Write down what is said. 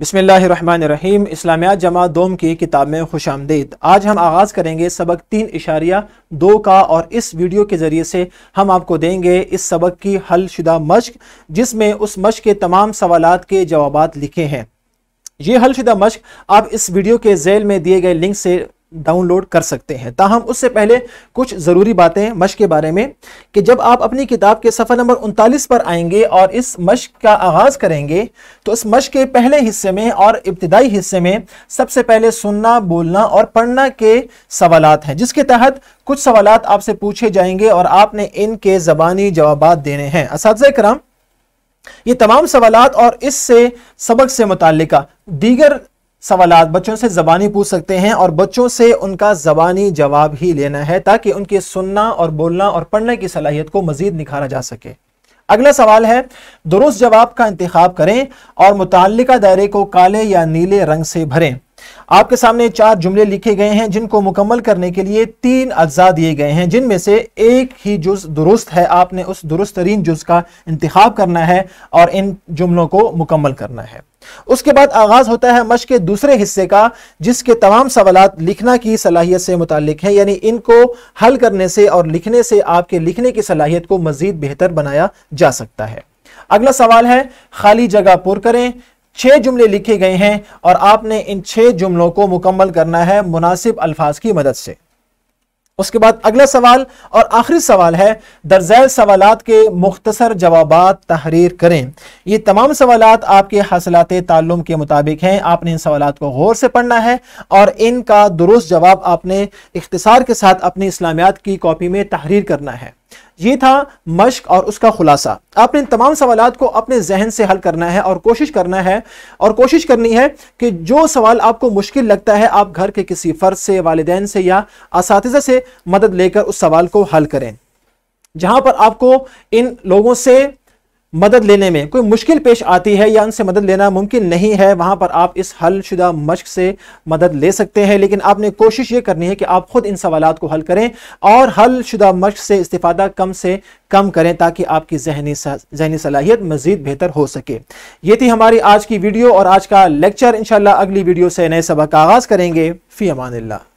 बिसमीम इस्लामिया जमा दोम की किताब में खुश आमदीद आज हम आगाज़ करेंगे सबक तीन इशारिया दो का और इस वीडियो के ज़रिए से हम आपको देंगे इस सबक की हल शुदा मश्क जिसमें उस मश्क के तमाम सवाल के जवाब लिखे हैं ये हल शुदा मश्क आप इस वीडियो के जेल में दिए गए लिंक से डाउनलोड कर सकते हैं ताहम उससे पहले कुछ ज़रूरी बातें मश के बारे में कि जब आप अपनी किताब के सफर नंबर उनतालीस पर आएंगे और इस मश का आगाज़ करेंगे तो इस मश के पहले हिस्से में और इब्तदाई हिस्से में सबसे पहले सुनना बोलना और पढ़ना के सवाल हैं जिसके तहत कुछ सवाल आपसे पूछे जाएंगे और आपने इनके ज़बानी जवाब देने हैं इस कराम ये तमाम सवाल और इससे सबक से मुतल दीगर सवाल बच्चों से ज़बानी पूछ सकते हैं और बच्चों से उनका ज़बानी जवाब ही लेना है ताकि उनके सुनना और बोलना और पढ़ने की सलाहियत को मजीद निखारा जा सके अगला सवाल है दुरुस्त जवाब का इंतखब करें और मुतल दायरे को काले या नीले रंग से भरें आपके सामने चार जुमले लिखे गए हैं जिनको मुकम्मल करने के लिए तीन अज्जा दिए गए हैं जिनमें से एक ही जुज दुरुस्त है आपने उस दुरुस्त तरीन जुज का इंतखब करना है और इन जुमलों को मुकम्मल करना है उसके बाद आगाज होता है मश के दूसरे हिस्से का जिसके तमाम सवाल लिखना की सलाहियत से मुतक है यानी इनको हल करने से और लिखने से आपके लिखने की सलाहियत को मजीद बेहतर बनाया जा सकता है अगला सवाल है खाली जगह पुर करें छः जुमले लिखे गए हैं और आपने इन छह जुमलों को मुकम्मल करना है मुनासिब अल्फाज की मदद से उसके बाद अगला सवाल और आखिरी सवाल है दर्जैल सवाल के मुख्तसर जवाब तहरीर करें ये तमाम सवाल आपके हासिलते तालुम के मुताबिक हैं आपने इन सवाल को गौर से पढ़ना है और इनका दुरुस्त जवाब आपने इख्तसार के साथ अपनी इस्लामियात की कॉपी में तहरीर करना है ये था मश्क और उसका खुलासा आपने इन तमाम सवाल को अपने जहन से हल करना है और कोशिश करना है और कोशिश करनी है कि जो सवाल आपको मुश्किल लगता है आप घर के किसी फ़र्ज से वालदेन से या इस से मदद लेकर उस सवाल को हल करें जहां पर आपको इन लोगों से मदद लेने में कोई मुश्किल पेश आती है या उनसे मदद लेना मुमकिन नहीं है वहाँ पर आप इस हल शुदा मश्क से मदद ले सकते हैं लेकिन आपने कोशिश ये करनी है कि आप ख़ुद इन सवाल को हल करें और हल शुदा मश्क से इस्तीफ़ादा कम से कम करें ताकि आपकी जहनी जहनी सलाहियत मज़ीद बेहतर हो सके ये थी हमारी आज की वीडियो और आज का लेक्चर इन अगली वीडियो से नए सबक का आगाज़ करेंगे फ़ी अमान